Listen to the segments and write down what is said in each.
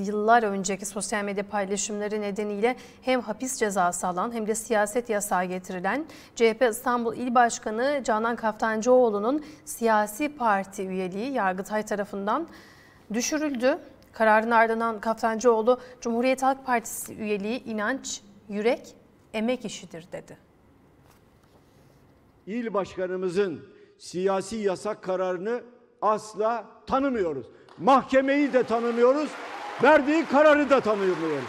yıllar önceki sosyal medya paylaşımları nedeniyle hem hapis cezası alan hem de siyaset yasağı getirilen CHP İstanbul İl Başkanı Canan Kaftancıoğlu'nun siyasi parti üyeliği Yargıtay tarafından düşürüldü. Kararın ardından Kaftancıoğlu Cumhuriyet Halk Partisi üyeliği inanç, yürek, emek işidir dedi. İl başkanımızın siyasi yasak kararını asla tanımıyoruz. Mahkemeyi de tanımıyoruz verdiği kararı da tanımlıyorum.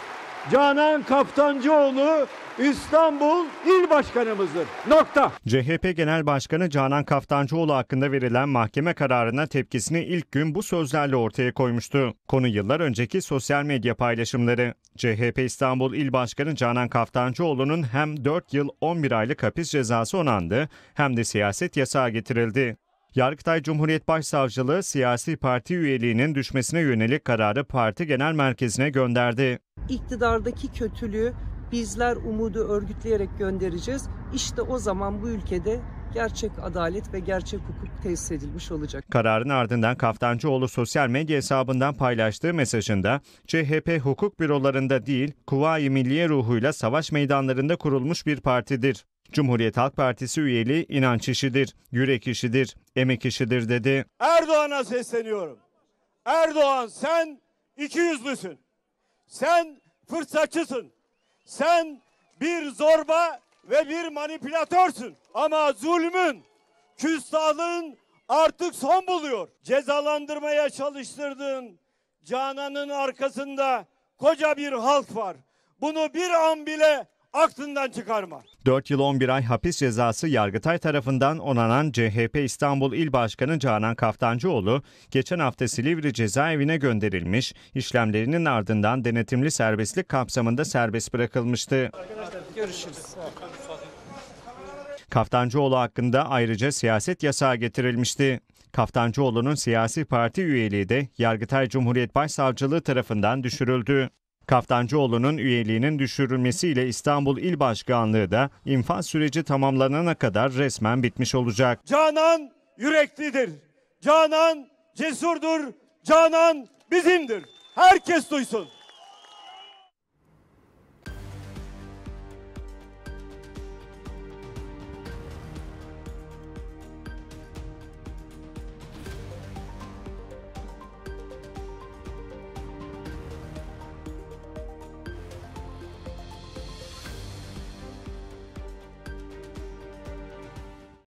Canan Kaptancıoğlu İstanbul İl Başkanımızdır. Nokta. CHP Genel Başkanı Canan Kaftancıoğlu hakkında verilen mahkeme kararına tepkisini ilk gün bu sözlerle ortaya koymuştu. Konu yıllar önceki sosyal medya paylaşımları. CHP İstanbul İl Başkanı Canan Kaftancıoğlu'nun hem 4 yıl 11 aylık hapis cezası onandı hem de siyaset yasağı getirildi. Yargıtay Cumhuriyet Başsavcılığı siyasi parti üyeliğinin düşmesine yönelik kararı parti genel merkezine gönderdi. İktidardaki kötülüğü bizler umudu örgütleyerek göndereceğiz. İşte o zaman bu ülkede gerçek adalet ve gerçek hukuk tesis edilmiş olacak. Kararın ardından Kaftancıoğlu sosyal medya hesabından paylaştığı mesajında CHP hukuk bürolarında değil, Kuvayi Milliye ruhuyla savaş meydanlarında kurulmuş bir partidir. Cumhuriyet Halk Partisi üyeli inanç işidir, yürek işidir, emek işidir dedi. Erdoğan'a sesleniyorum. Erdoğan sen iki yüzlüsün. Sen fırsatçısın. Sen bir zorba ve bir manipülatörsün. Ama zulmün, küstahlığın artık son buluyor. Cezalandırmaya çalıştırdığın Canan'ın arkasında koca bir halk var. Bunu bir an bile aklından çıkarma. 4 yıl 11 ay hapis cezası Yargıtay tarafından onanan CHP İstanbul İl Başkanı Canan Kaftancıoğlu, geçen hafta Silivri cezaevine gönderilmiş, işlemlerinin ardından denetimli serbestlik kapsamında serbest bırakılmıştı. Arkadaşlar görüşürüz. Kaftancıoğlu hakkında ayrıca siyaset yasağı getirilmişti. Kaftancıoğlu'nun siyasi parti üyeliği de Yargıtay Cumhuriyet Başsavcılığı tarafından düşürüldü. Kaftancıoğlu'nun üyeliğinin düşürülmesiyle İstanbul İl Başkanlığı da infaz süreci tamamlanana kadar resmen bitmiş olacak. Canan yüreklidir. Canan cesurdur. Canan bizimdir. Herkes duysun.